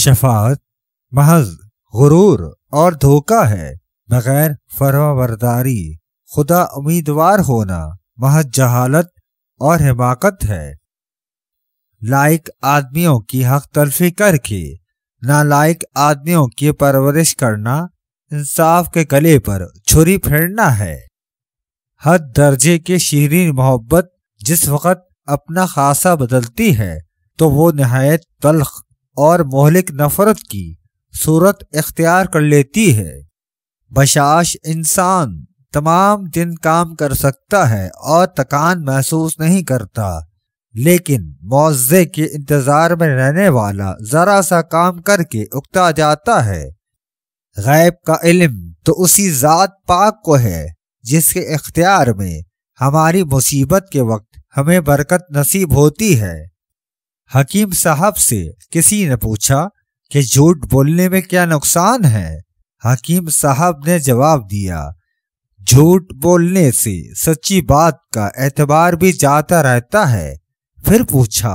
शफात महज गुरूर और धोखा है बगैर फरमाबरदारी खुदा उम्मीदवार होना महज जहालत और हिमाकत है लायक आदमियों की हक तलफी करके नालायक आदमियों की परवरिश करना इंसाफ के गले पर छुरी फेरना है हद दर्जे के शीरीन मोहब्बत जिस वक़्त अपना खासा बदलती है तो वो नहायत तलख और मोहलिक नफरत की सूरत इख्तियार कर लेती है बशाश इंसान तमाम दिन काम कर सकता है और थकान महसूस नहीं करता लेकिन मुआवजे के इंतज़ार में रहने वाला ज़रा सा काम करके उकता जाता है गैब का इल्म तो उसी ज़ात पाक को है जिसके इख्तियार में हमारी मुसीबत के वक्त हमें बरकत नसीब होती है हकीम साहब से किसी ने पूछा कि झूठ बोलने में क्या नुकसान है हकीम साहब ने जवाब दिया झूठ बोलने से सच्ची बात का एतबार भी जाता रहता है फिर पूछा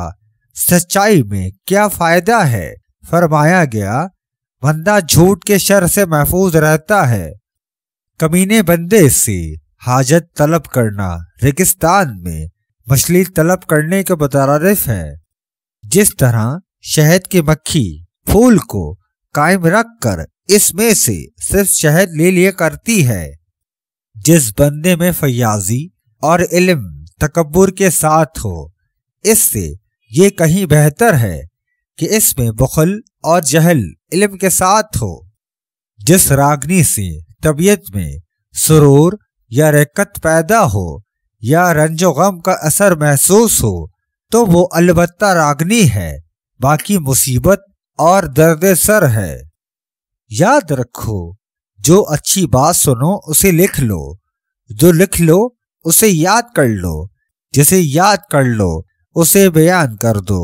सच्चाई में क्या फायदा है फरमाया गया बंदा झूठ के शर से महफूज रहता है कमीने बंदे से हाजत तलब करना रेगिस्तान में मछली तलब करने के मुतारफ है जिस तरह शहद की मक्खी फूल को कायम रखकर इसमें से सिर्फ शहद ले लिया करती है जिस बंदे में फयाजी और इल्म तकबर के साथ हो इससे ये कहीं बेहतर है कि इसमें बुखल और जहल इल्म के साथ हो जिस रागनी से तबीयत में सुरूर या रेकत पैदा हो या रंजो गम का असर महसूस हो तो वो अलबत्ता रागनी है बाकी मुसीबत और दर्द सर है याद रखो जो अच्छी बात सुनो उसे लिख लो जो लिख लो उसे याद कर लो जिसे याद कर लो उसे बयान कर दो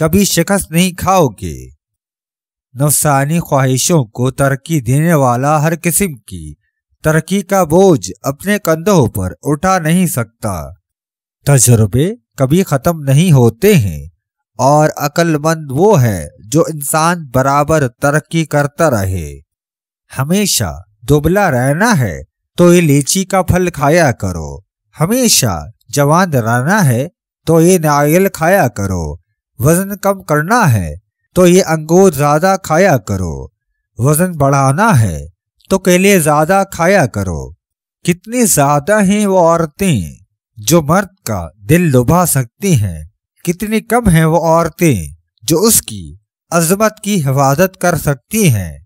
कभी शिकस्त नहीं खाओगे नफसानी ख्वाहिशों को तरक्की देने वाला हर किस्म की तरक्की का बोझ अपने कंधों पर उठा नहीं सकता तजर्बे कभी ख़त्म नहीं होते हैं और अक्लमंद वो है जो इंसान बराबर तरक्की करता रहे हमेशा दुबला रहना है तो ये लीची का फल खाया करो हमेशा जवान रहना है तो ये नारियल खाया करो वजन कम करना है तो ये अंगूर ज़्यादा खाया करो वजन बढ़ाना है तो केले ज़्यादा खाया करो कितनी ज़्यादा हैं वो औरतें जो मर्द का दिल लुभा सकती हैं कितनी कम हैं वो औरतें जो उसकी अजमत की हिफाजत कर सकती हैं